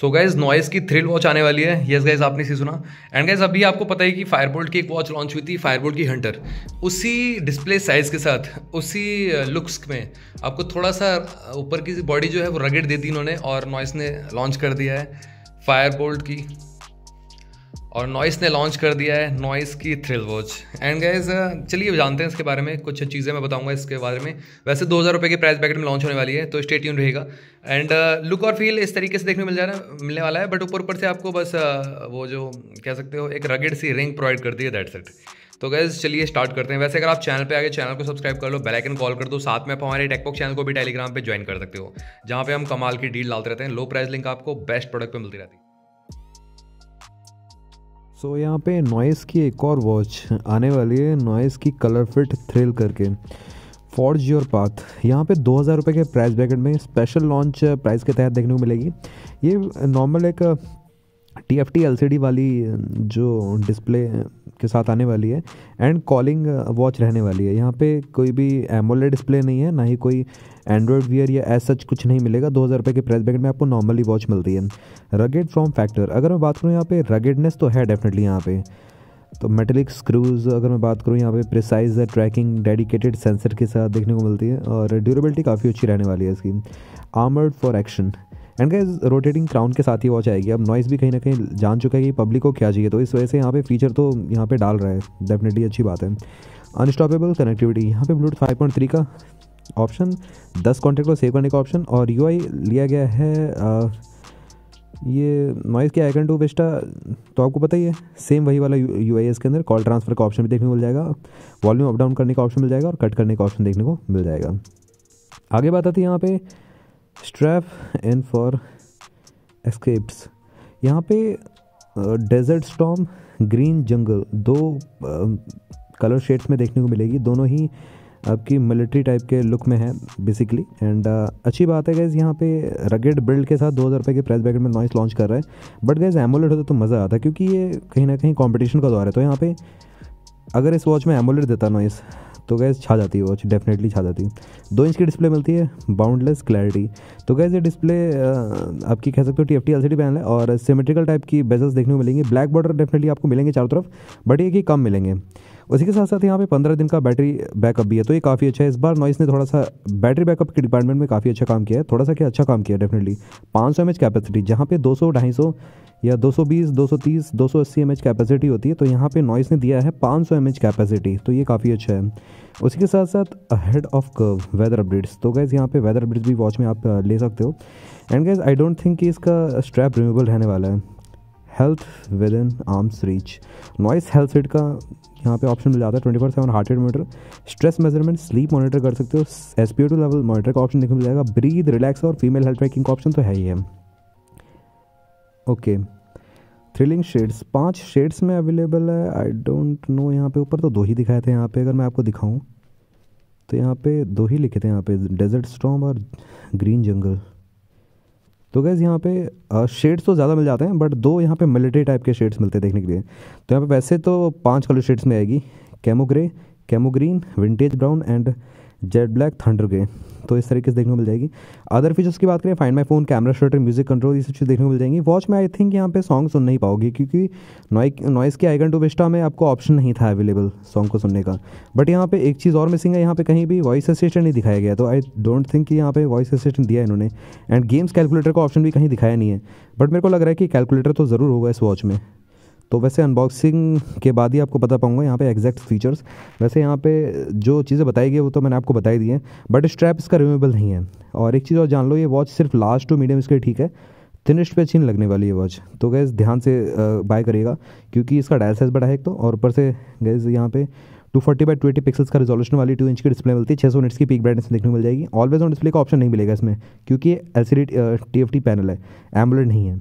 सो guys Noise की thrill watch आने वाली है येस yes गाइज आपने इसी सुना एंड गाइज अभी आपको पता ही कि फायरबोल्ट की एक वॉच लॉन्च हुई थी फायरबोल्ट की हंटर उसी डिस्प्ले साइज़ के साथ उसी लुक्स uh, में आपको थोड़ा सा uh, ऊपर की बॉडी जो है वो रगेट दे दी इन्होंने और नॉइस ने लॉन्च कर दिया है फायरबोल्ट की और नॉइस ने लॉन्च कर दिया है नॉइस की थ्रिल वॉच एंड गाइज चलिए जानते हैं इसके बारे में कुछ चीज़ें मैं बताऊंगा इसके बारे में वैसे दो हज़ार रुपये की प्राइस बैकेट में लॉन्च होने वाली है तो स्टेट यून रहेगा एंड लुक uh, और फील इस तरीके से देखने मिल जा रहा मिलने वाला है बट ऊपर ऊपर से आपको बस uh, वो जो कह सकते हो एक रगेड सी रिंग प्रोवाइड करती है दैट सेट तो गैस चलिए स्टार्ट करते हैं वैसे अगर आप चैनल पे आगे चैनल को सब्सक्राइब कर लो बेल आइकन कॉल कर दो साथ में आप हमारे टेकपॉक चैनल को भी टेलीग्राम पे ज्वाइन कर सकते हो जहाँ पे हम कमाल की डील डालते रहते हैं लो प्राइस लिंक आपको बेस्ट प्रोडक्ट पे मिलती रहती है सो so, यहाँ पे नॉइस की एक और वॉच आने वाली है नॉइस की कलर फिट थ्रिल करके फॉर्ज योर पाथ यहाँ पे दो हज़ार रुपये के प्राइस ब्रैकेट में स्पेशल लॉन्च प्राइस के तहत देखने को मिलेगी ये नॉर्मल एक T F T L C D वाली जो डिस्प्ले के साथ आने वाली है एंड कॉलिंग वॉच रहने वाली है यहाँ पे कोई भी एमोलेड डिस्प्ले नहीं है ना ही कोई एंड्रॉयड वियर या एस सच कुछ नहीं मिलेगा दो हज़ार रुपये के प्राइस बैकेट में आपको नॉर्मली वॉच मिलती है रगेड फ्रॉम फैक्टर अगर मैं बात करूँ यहाँ पे रगेडनेस तो है डेफिनेटली यहाँ पे तो मेटेलिक स्क्रूज़ अगर मैं बात करूँ यहाँ पे प्रिसाइज ट्रैकिंग डेडिकेटेड सेंसर के साथ देखने को मिलती है और ड्यूरेबिलिटी काफ़ी अच्छी रहने वाली है इसकी armoured for action and guys rotating crown के साथ ही वॉच आएगी अब नॉइस भी कहीं ना कहीं जान चुका है कि पब्लिक को क्या चाहिए तो इस वजह से यहाँ पे फीचर तो यहाँ पे डाल रहा है डेफिनेटली अच्छी बात है अनस्टॉपेबल कनेक्टिविटी यहाँ पे ब्लूटूथ थ्री का ऑप्शन दस कॉन्टेक्ट को सेव करने का ऑप्शन और यू लिया गया है आ, ये नॉइज़ के आइकन टू विस्टा तो आपको पता ही है सेम वही वाला यू आई के अंदर कॉल ट्रांसफ़र का ऑप्शन भी देखने को मिल जाएगा वॉल्यूम अप डाउन करने का ऑप्शन मिल जाएगा और कट करने का ऑप्शन देखने को मिल जाएगा आगे बात आती है यहाँ पे स्ट्रैप एन फॉर एस्केप्स यहाँ पे डेजर्ट स्टॉम ग्रीन जंगल दो कलर शेड्स में देखने को मिलेगी दोनों ही आपकी मिलिट्री टाइप के लुक में है बेसिकली एंड uh, अच्छी बात है गैज़ यहाँ पे रगेड बिल्ड के साथ दो हज़ार रुपये के प्राइस बैकेट में नॉइस लॉन्च कर रहा है बट गैज़ एमोलेट होता तो मज़ा आता है क्योंकि ये कहीं ना कहीं कॉम्पिटिशन का दौर है तो यहाँ पे अगर इस वॉच में एमोलेट देता नॉइस तो गैस छा जाती है वॉच डेफिनेटली छा जाती है दो इंच की डिस्प्ले मिलती है बाउंडलेस क्लैरिटी तो गैस ये डिस्प्ले आपकी कह सकते हो T F T L panel है और सिमेट्रिकल टाइप की बेजल्स देखने को मिलेंगी ब्लैक बॉर्डर डेफिनेटली आपको मिलेंगे चारों तरफ बट ये कि कम मिलेंगे उसी के साथ साथ यहाँ पे पंद्रह दिन का बैटरी बैकअप भी है तो ये काफ़ी अच्छा है इस बार नॉइस ने थोड़ा सा बैटरी बैकअप के डिपार्टमेंट में काफ़ी अच्छा काम किया है थोड़ा सा क्या अच्छा काम किया डेफिनेटली पाँच सौ कैपेसिटी जहाँ पे दो सौ ढाई सौ या 220, 230, 280 सौ कैपेसिटी होती है तो यहाँ पे नॉइस ने दिया है 500 सौ कैपेसिटी तो ये काफ़ी अच्छा है उसी के साथ साथ head of curve weather updates तो गैस यहाँ पे वेदर अपडेट्स भी वॉच में आप ले सकते हो and guys I don't think कि इसका स्ट्रैप रिमूवल रहने वाला है health with in arms reach Noise health set का यहाँ पे ऑप्शन मिल जाता है twenty four seven heart rate motor stress measurement sleep monitor कर सकते हो S P O two level monitor का ऑप्शन देखने मिल जाएगा ब्रीद रिलैक्स और फीमेल हेल्थ ट्रैकिंग का ऑप्शन तो है ही है ओके थ्रिलिंग शेड्स पाँच शेड्स में अवेलेबल है आई डोंट नो यहाँ पे ऊपर तो दो ही दिखाए थे यहाँ पे अगर मैं आपको दिखाऊँ तो यहाँ पे दो ही लिखे थे यहाँ पे डेजर्ट स्टॉम और ग्रीन जंगल तो गैज़ यहाँ पे शेड्स तो ज़्यादा मिल जाते हैं बट दो यहाँ पे मिलिट्री टाइप के शेड्स मिलते हैं देखने के लिए तो यहाँ पे वैसे तो पांच कलर शेड्स में आएगी camo grey camo green vintage brown and jade black thunder grey तो इस तरीके से देखने को मिल जाएगी अदर फीचर्स की बात करें find my phone camera shutter music control ये सब चीज़ देखने को मिल जाएंगी वॉच में आई थिंक यहाँ पे सॉन्ग सुन नहीं पाओगे क्योंकि नॉइस के आइकन टू विस्टा में आपको ऑप्शन नहीं था अवेलेबल सॉन्ग को सुनने का बट यहाँ पे एक चीज़ और मिसिंग है यहाँ पे कहीं भी वॉइस असिस्टेंट नहीं दिखाया गया तो आई डोंट थिंक कि यहाँ पे वॉइस असिस्टेंट दिया इन्होंने एंड गेम्स कैलकुलेटर का ऑप्शन भी कहीं दिखाया नहीं है बट मेरे को लग रहा है कि कैलकुलेटर तो ज़रूर होगा इस वॉच में तो वैसे अनबॉक्सिंग के बाद ही आपको पता पाऊंगा यहाँ पे एग्जैक्ट फीचर्स वैसे यहाँ पे जो चीज़ें बताई गई वो तो मैंने आपको बताई दी हैं बट स्ट्रैप इसका रिमूवेबल नहीं है और एक चीज़ और जान लो ये वॉच सिर्फ लास्ट टू मीडियम इसके ठीक है थिनिस्ट पे अच्छी नहीं लगने वाली है वॉच तो गैस ध्यान से बाय करिएगा क्योंकि इसका डायल साइज़ बड़ा है एक तो और ऊपर से गैस यहाँ पे 240 फोर्टी बाई ट्वेंटी पिक्सल्स का रिजोल्यूशन वाली टू इंच की डिस्प्ले मिलती है छः सौ मिनट्स की पीक ब्राइटनेस देखने को मिल जाएगी ऑलवेज ऑन डिस्प्ले का ऑप्शन नहीं मिलेगा इसमें क्योंकि एल सी डी पैनल है एम्बुलेंट नहीं है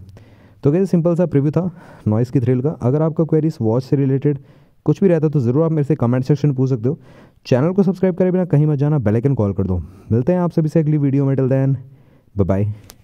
तो कैसे सिंपल सा प्रिव्यू था नॉइस की थ्रिल का अगर आपका क्वेरीज वॉच से रिलेटेड कुछ भी रहता तो ज़रूर आप मेरे से कमेंट सेक्शन में पूछ सकते हो चैनल को सब्सक्राइब करें बिना कहीं मत जाना बेल आइकन कॉल कर दो मिलते हैं आप सभी से अगली वीडियो में डल दैन बाय